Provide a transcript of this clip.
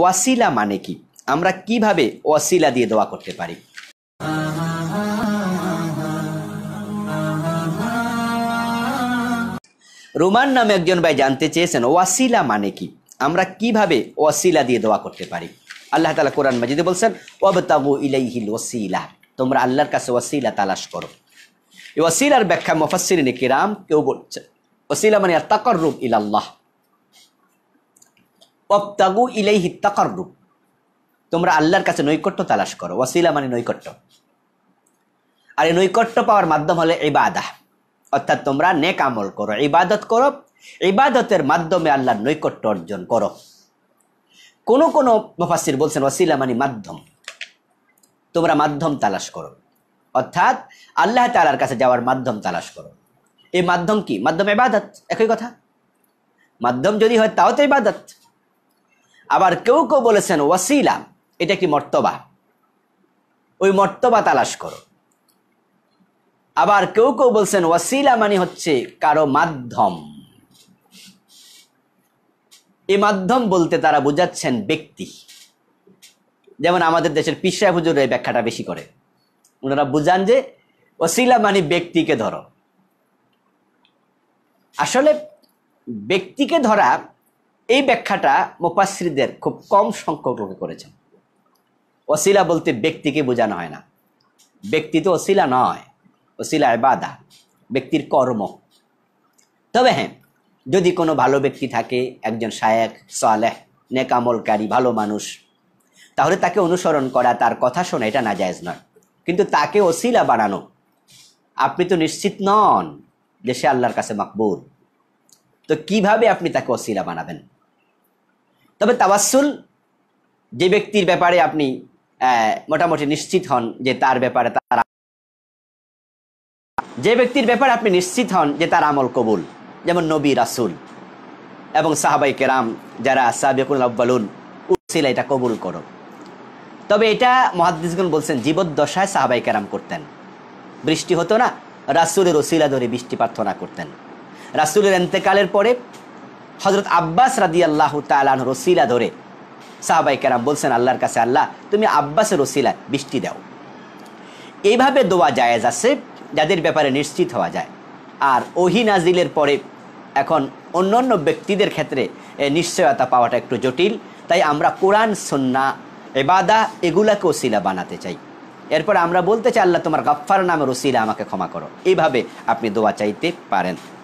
ওয়াসিলা মানে কি আমরা কিভাবে ওয়াসিলা দিয়ে দোয়া করতে পারি রোমান নামে একজন ভাই জানতে চেয়েছেন ওয়াসিলা মানে কি আমরা কিভাবে ওয়াসিলা দিয়ে দোয়া করতে পারি আল্লাহ তালা কোরআন মাজিদে বলছেন অবতাবু ইলাইহিল ওয়াসিলা তোমরা আল্লাহর কাছে ওয়াসিলা তালাশ করো এই ওয়াসিলার ব্যাখ্যা মফাসির নিকিরাম কেউ বলছে ওসিলা মানে তাকর রূপ ইলাল্লাহ অপ্তাগু ইলাই হিত্তাকারু তোমরা আল্লাহর কাছে নৈকট্য তালাশ করো ওয়াসিলা মানে নৈকট্য আর এই নৈকট্য পাওয়ার মাধ্যম হলে ইবাদাহ অর্থাৎ তোমরা নেক আমল করো ইবাদত করো ইবাদতের মাধ্যমে আল্লাহর নৈকট্য অর্জন করো কোনো কোনো মুফাসির বলছেন ওয়াসিলা মানে মাধ্যম তোমরা মাধ্যম তালাশ করো অর্থাৎ আল্লাহ তালার কাছে যাওয়ার মাধ্যম তালাশ করো এই মাধ্যম কি মাধ্যম এবাদত একই কথা মাধ্যম যদি হয় তাও তো ইবাদত আবার কেউ কেউ বলেছেন ওয়াসিলা এটা কি মর্তবা ওই মর্তবা তালাশ করো আবার কেউ কেউ বলছেন ওয়াসিলা মানে হচ্ছে কারো মাধ্যম এই মাধ্যম বলতে তারা বুঝাচ্ছেন ব্যক্তি যেমন আমাদের দেশের পিসায় হুজুর এই ব্যাখ্যাটা বেশি করে ওনারা বুঝান যে ওসিলা মানে ব্যক্তিকে ধরো আসলে ব্যক্তিকে ধরা এই ব্যাখ্যাটা মোপাশ্রীদের খুব কম সংখ্যক লোকে করেছেন অসিলা বলতে ব্যক্তিকে বোঝানো হয় না ব্যক্তি তো অশিলা নয় অসিলা বাধা ব্যক্তির কর্ম তবে হ্যাঁ যদি কোনো ভালো ব্যক্তি থাকে একজন সায়ক সালেহ নেকামলকারী ভালো মানুষ তাহলে তাকে অনুসরণ করা তার কথা শোনা এটা নাজায়জ নয় কিন্তু তাকে অসিলা বানানো আপনি তো নিশ্চিত নন যে সে আল্লাহর কাছে মাকবুল তো কিভাবে আপনি তাকে অসিলা বানাবেন তবে তাবাসুল যে ব্যক্তির ব্যাপারে আপনি মোটামুটি নিশ্চিত হন যে তার ব্যাপারে তার যে ব্যক্তির ব্যাপারে আপনি নিশ্চিত হন যে তার আমল কবুল যেমন নবী রাসুল এবং সাহাবাই কেরাম যারা সাবেকুল আব্বালুন উসিলা এটা কবুল করো তবে এটা মহাদিসগুন বলছেন জীবদ্দশায় সাহাবাই কেরাম করতেন বৃষ্টি হতো না রাসুলের ওসিলা ধরে বৃষ্টি প্রার্থনা করতেন রাসুলের এন্তেকালের পরে হজরত আব্বাস রাদি আল্লাহ তালান রসিলা ধরে সাহাবাই কেরাম বলছেন আল্লাহর কাছে আল্লাহ তুমি আব্বাসের রসিলা বৃষ্টি দাও এইভাবে দোয়া জায়েজ আছে যাদের ব্যাপারে নিশ্চিত হওয়া যায় আর ওহি নাজিলের পরে এখন অন্য অন্য ব্যক্তিদের ক্ষেত্রে নিশ্চয়তা পাওয়াটা একটু জটিল তাই আমরা কোরআন সন্না এবাদা এগুলাকে ওসিলা বানাতে চাই এরপর আমরা বলতে চাই আল্লাহ তোমার গাফফার নামের ওসিলা আমাকে ক্ষমা করো এইভাবে আপনি দোয়া চাইতে পারেন